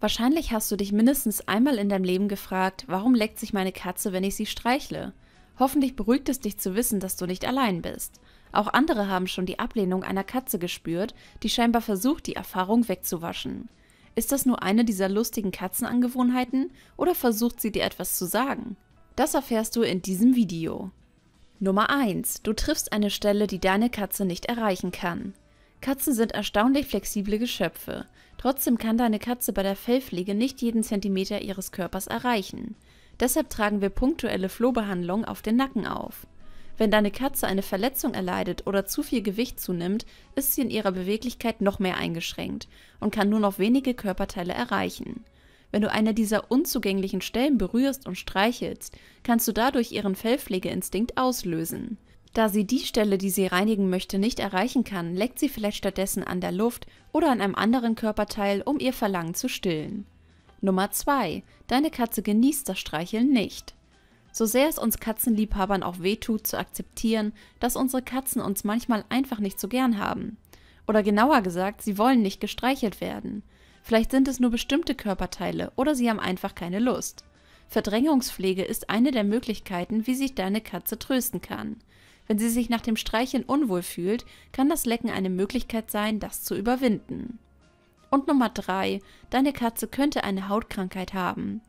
Wahrscheinlich hast du dich mindestens einmal in deinem Leben gefragt, warum leckt sich meine Katze, wenn ich sie streichle? Hoffentlich beruhigt es dich zu wissen, dass du nicht allein bist. Auch andere haben schon die Ablehnung einer Katze gespürt, die scheinbar versucht, die Erfahrung wegzuwaschen. Ist das nur eine dieser lustigen Katzenangewohnheiten oder versucht sie dir etwas zu sagen? Das erfährst du in diesem Video. Nummer 1. Du triffst eine Stelle, die deine Katze nicht erreichen kann. Katzen sind erstaunlich flexible Geschöpfe. Trotzdem kann deine Katze bei der Fellpflege nicht jeden Zentimeter ihres Körpers erreichen. Deshalb tragen wir punktuelle Flohbehandlung auf den Nacken auf. Wenn deine Katze eine Verletzung erleidet oder zu viel Gewicht zunimmt, ist sie in ihrer Beweglichkeit noch mehr eingeschränkt und kann nur noch wenige Körperteile erreichen. Wenn du eine dieser unzugänglichen Stellen berührst und streichelst, kannst du dadurch ihren Fellpflegeinstinkt auslösen. Da sie die Stelle, die sie reinigen möchte, nicht erreichen kann, leckt sie vielleicht stattdessen an der Luft oder an einem anderen Körperteil, um ihr Verlangen zu stillen. Nummer 2. Deine Katze genießt das Streicheln nicht. So sehr es uns Katzenliebhabern auch wehtut zu akzeptieren, dass unsere Katzen uns manchmal einfach nicht so gern haben. Oder genauer gesagt, sie wollen nicht gestreichelt werden. Vielleicht sind es nur bestimmte Körperteile oder sie haben einfach keine Lust. Verdrängungspflege ist eine der Möglichkeiten, wie sich deine Katze trösten kann. Wenn sie sich nach dem Streicheln unwohl fühlt, kann das Lecken eine Möglichkeit sein, das zu überwinden. Und Nummer 3. Deine Katze könnte eine Hautkrankheit haben.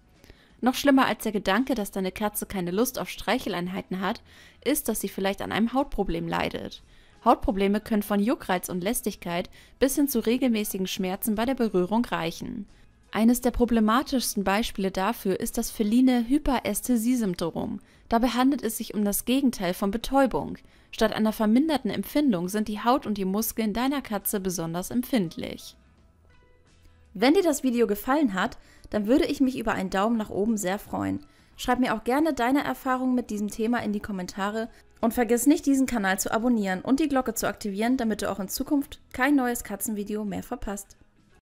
Noch schlimmer als der Gedanke, dass deine Katze keine Lust auf Streicheleinheiten hat, ist, dass sie vielleicht an einem Hautproblem leidet. Hautprobleme können von Juckreiz und Lästigkeit bis hin zu regelmäßigen Schmerzen bei der Berührung reichen. Eines der problematischsten Beispiele dafür ist das feline Hyperästhesiesyndrom. Dabei handelt es sich um das Gegenteil von Betäubung. Statt einer verminderten Empfindung sind die Haut und die Muskeln deiner Katze besonders empfindlich. Wenn dir das Video gefallen hat, dann würde ich mich über einen Daumen nach oben sehr freuen. Schreib mir auch gerne deine Erfahrungen mit diesem Thema in die Kommentare und vergiss nicht, diesen Kanal zu abonnieren und die Glocke zu aktivieren, damit du auch in Zukunft kein neues Katzenvideo mehr verpasst.